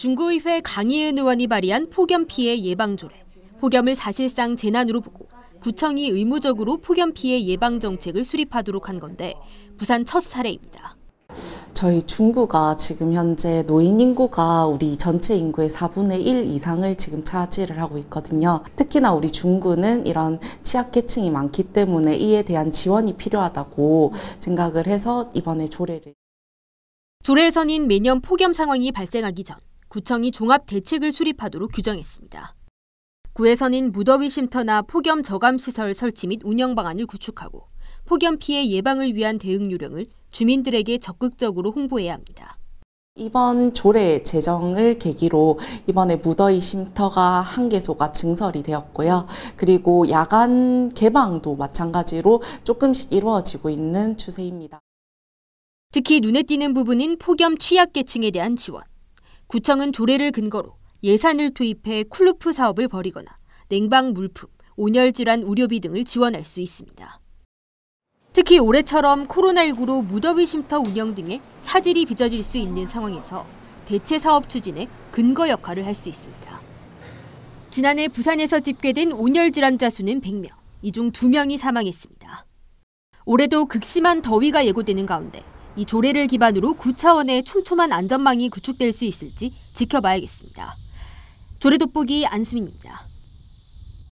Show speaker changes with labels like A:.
A: 중구의회 강희은 의원이 발의한 폭염 피해 예방조례. 폭염을 사실상 재난으로 보고 구청이 의무적으로 폭염 피해 예방 정책을 수립하도록 한 건데 부산 첫 사례입니다.
B: 저희 중구가 지금 현재 노인 인구가 우리 전체 인구의 4분의 1 이상을 지금 차지를 하고 있거든요. 특히나 우리 중구는 이런 취약계층이 많기 때문에 이에 대한 지원이 필요하다고 생각을 해서 이번에 조례를
A: 조례에서는 매년 폭염 상황이 발생하기 전 구청이 종합 대책을 수립하도록 규정했습니다. 구에서는 무더위 쉼터나 폭염 저감 시설 설치 및 운영 방안을 구축하고 폭염 피해 예방을 위한 대응 요령을 주민들에게 적극적으로 홍보해야 합니다.
B: 이번 조례 제정을 계기로 이번에 무더위 쉼터가 한 개소가 증설이 되었고요. 그리고 야간 개방도 마찬가지로 조금씩 이루어지고 있는 추세입니다.
A: 특히 눈에 띄는 부분인 폭염 취약계층에 대한 지원. 구청은 조례를 근거로 예산을 투입해 쿨루프 사업을 벌이거나 냉방 물품, 온열질환 의료비 등을 지원할 수 있습니다. 특히 올해처럼 코로나19로 무더위 쉼터 운영 등의 차질이 빚어질 수 있는 상황에서 대체 사업 추진에 근거 역할을 할 수 있습니다. 지난해 부산에서 집계된 온열 질환자 수는 100명, 이 중 2명이 사망했습니다. 올해도 극심한 더위가 예고되는 가운데 이 조례를 기반으로 구차원의 촘촘한 안전망이 구축될 수 있을지 지켜봐야겠습니다. 조례 돋보기 안수민입니다.